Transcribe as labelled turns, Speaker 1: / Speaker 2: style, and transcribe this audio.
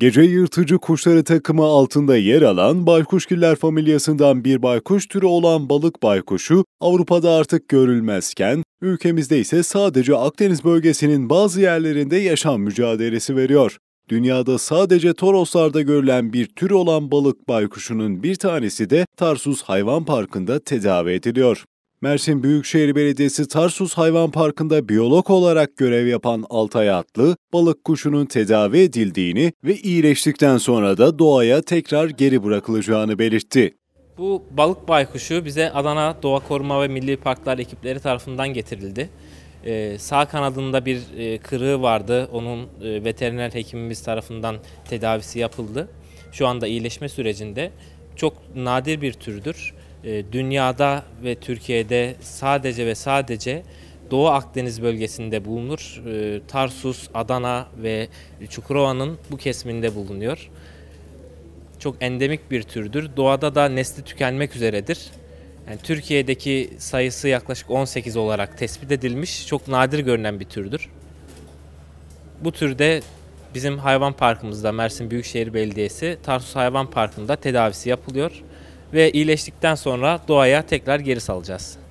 Speaker 1: Gece yırtıcı kuşları takımı altında yer alan baykuşgiller familyasından bir baykuş türü olan balık baykuşu Avrupa'da artık görülmezken ülkemizde ise sadece Akdeniz bölgesinin bazı yerlerinde yaşam mücadelesi veriyor. Dünyada sadece Toroslarda görülen bir tür olan balık baykuşunun bir tanesi de Tarsus Hayvan Parkı'nda tedavi ediliyor. Mersin Büyükşehir Belediyesi Tarsus Hayvan Parkı'nda biyolog olarak görev yapan Altay Atlı, balık kuşunun tedavi edildiğini ve iyileştikten sonra da doğaya tekrar geri bırakılacağını belirtti.
Speaker 2: Bu balık baykuşu bize Adana Doğa Koruma ve Milli Parklar ekipleri tarafından getirildi. Ee, sağ kanadında bir e, kırığı vardı. Onun e, veteriner hekimimiz tarafından tedavisi yapıldı. Şu anda iyileşme sürecinde. Çok nadir bir türdür. E, dünyada ve Türkiye'de sadece ve sadece Doğu Akdeniz bölgesinde bulunur. E, Tarsus, Adana ve Çukurova'nın bu kesiminde bulunuyor. Çok endemik bir türdür. Doğada da nesli tükenmek üzeredir. Yani Türkiye'deki sayısı yaklaşık 18 olarak tespit edilmiş. Çok nadir görünen bir türdür. Bu türde bizim hayvan parkımızda Mersin Büyükşehir Belediyesi Tarsus Hayvan Parkı'nda tedavisi yapılıyor ve iyileştikten sonra doğaya tekrar geri salacağız.